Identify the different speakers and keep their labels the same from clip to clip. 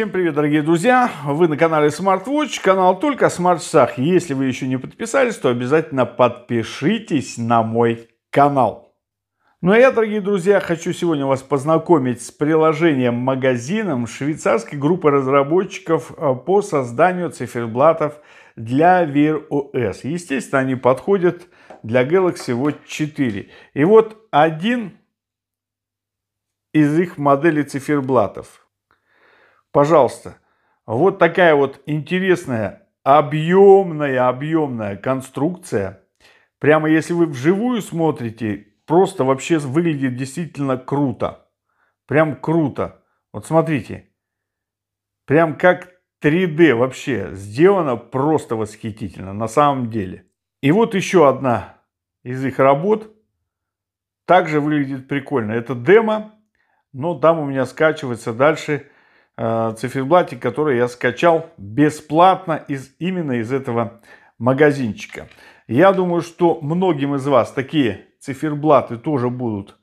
Speaker 1: Всем привет, дорогие друзья! Вы на канале SmartWatch, канал только о смарт-часах. Если вы еще не подписались, то обязательно подпишитесь на мой канал. Ну а я, дорогие друзья, хочу сегодня вас познакомить с приложением-магазином швейцарской группы разработчиков э, по созданию циферблатов для Wear OS. Естественно, они подходят для Galaxy Watch 4. И вот один из их моделей циферблатов. Пожалуйста. Вот такая вот интересная, объемная, объемная конструкция. Прямо если вы вживую смотрите, просто вообще выглядит действительно круто. Прям круто. Вот смотрите. Прям как 3D вообще сделано просто восхитительно на самом деле. И вот еще одна из их работ. Также выглядит прикольно. Это демо, но там у меня скачивается дальше э, циферблатик, который я скачал бесплатно из, именно из этого магазинчика. Я думаю, что многим из вас такие циферблаты тоже будут,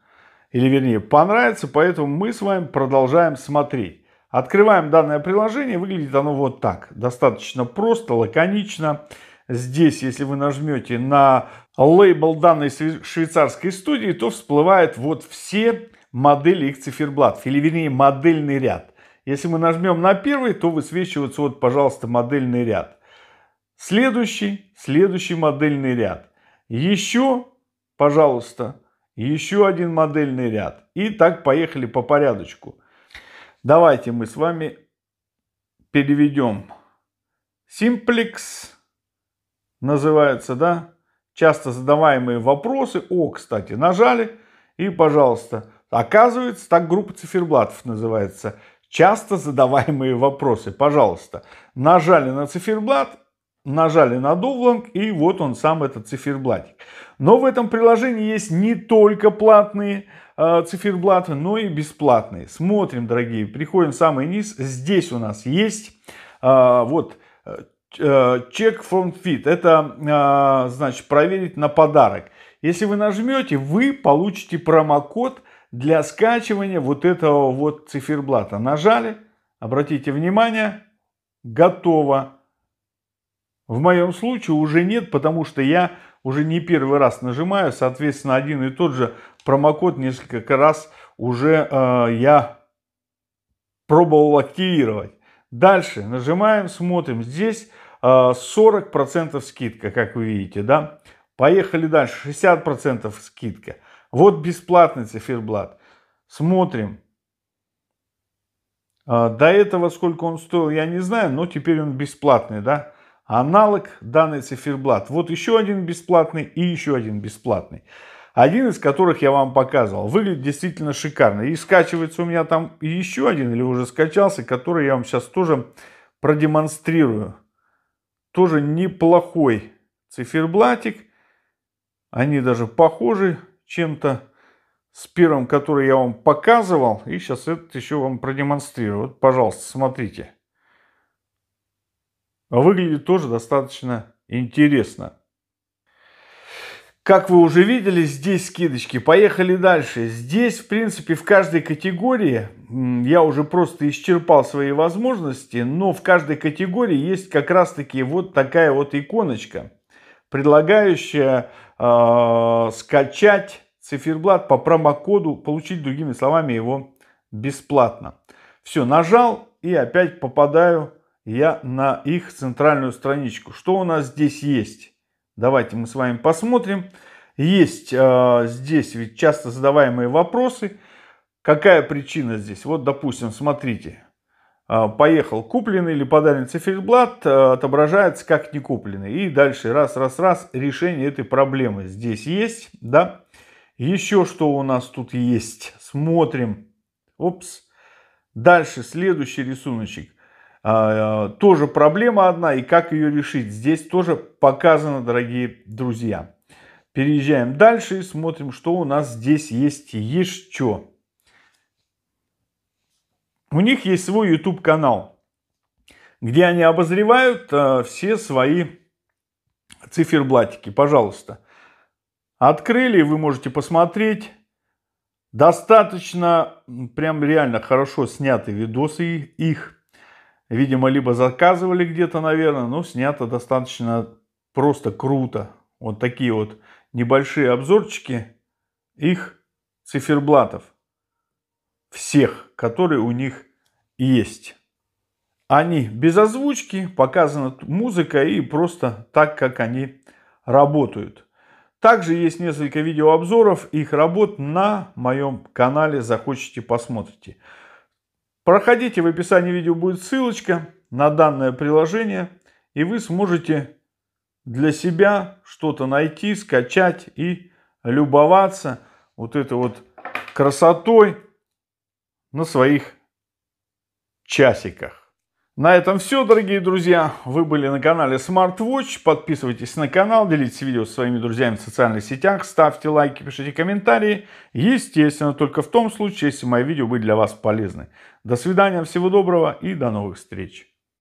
Speaker 1: или вернее понравятся, поэтому мы с вами продолжаем смотреть. Открываем данное приложение, выглядит оно вот так, достаточно просто, лаконично. Здесь, если вы нажмете на лейбл данной швейцарской студии, то всплывает вот все модели их циферблатов, или вернее модельный ряд. Если мы нажмем на первый, то высвечивается вот, пожалуйста, модельный ряд. Следующий, следующий модельный ряд. Еще, пожалуйста, еще один модельный ряд. И так поехали по порядочку. Давайте мы с вами переведем. Simplex называется, да? Часто задаваемые вопросы. О, кстати, нажали. И, пожалуйста, оказывается, так группа циферблатов называется часто задаваемые вопросы. Пожалуйста, нажали на циферблат, нажали на Довланг, и вот он сам этот циферблатик. Но в этом приложении есть не только платные э, циферблаты, но и бесплатные. Смотрим, дорогие, приходим в самый низ. Здесь у нас есть э, вот э, э, чек from fit. Это э, значит проверить на подарок. Если вы нажмете, вы получите промокод для скачивания вот этого вот циферблата. Нажали, обратите внимание, готово. В моем случае уже нет, потому что я уже не первый раз нажимаю, соответственно, один и тот же промокод несколько раз уже э, я пробовал активировать. Дальше нажимаем, смотрим. Здесь э, 40% скидка, как вы видите, да. Поехали дальше, 60% скидка. Вот бесплатный циферблат. Смотрим. А, до этого сколько он стоил, я не знаю, но теперь он бесплатный, да? Аналог данный циферблат. Вот еще один бесплатный и еще один бесплатный. Один из которых я вам показывал. Выглядит действительно шикарно. И скачивается у меня там еще один или уже скачался, который я вам сейчас тоже продемонстрирую. Тоже неплохой циферблатик. Они даже похожи чем-то с пиром, который я вам показывал. И сейчас этот еще вам продемонстрирую. Вот, пожалуйста, смотрите. Выглядит тоже достаточно интересно. Как вы уже видели, здесь скидочки. Поехали дальше. Здесь, в принципе, в каждой категории, я уже просто исчерпал свои возможности, но в каждой категории есть как раз-таки вот такая вот иконочка, предлагающая э, скачать циферблат по промокоду, получить другими словами его бесплатно. Все, нажал и опять попадаю я на их центральную страничку. Что у нас здесь есть? Давайте мы с вами посмотрим. Есть э, здесь ведь часто задаваемые вопросы. Какая причина здесь? Вот, допустим, смотрите, а, поехал купленный или подарен циферблат, а, отображается как не купленный. И дальше раз, раз, раз, решение этой проблемы здесь есть, да. Еще что у нас тут есть, смотрим. Опс. Дальше, следующий рисуночек. А, тоже проблема одна, и как ее решить, здесь тоже показано, дорогие друзья. Переезжаем дальше и смотрим, что у нас здесь есть еще у них есть свой YouTube канал, где они обозревают э, все свои циферблатики. Пожалуйста, открыли, вы можете посмотреть. Достаточно, прям реально хорошо сняты видосы их. Видимо, либо заказывали где-то, наверное, но снято достаточно просто круто. Вот такие вот небольшие обзорчики их циферблатов всех, которые у них есть. Они без озвучки, показана музыка и просто так, как они работают. Также есть несколько видеообзоров их работ на моем канале, захочете посмотрите. Проходите, в описании видео будет ссылочка на данное приложение, и вы сможете для себя что-то найти, скачать и любоваться вот этой вот красотой, на своих часиках. На этом все, дорогие друзья. Вы были на канале SmartWatch. Подписывайтесь на канал, делитесь видео с своими друзьями в социальных сетях, ставьте лайки, пишите комментарии. Естественно, только в том случае, если мои видео были для вас полезны. До свидания, всего доброго и до новых встреч.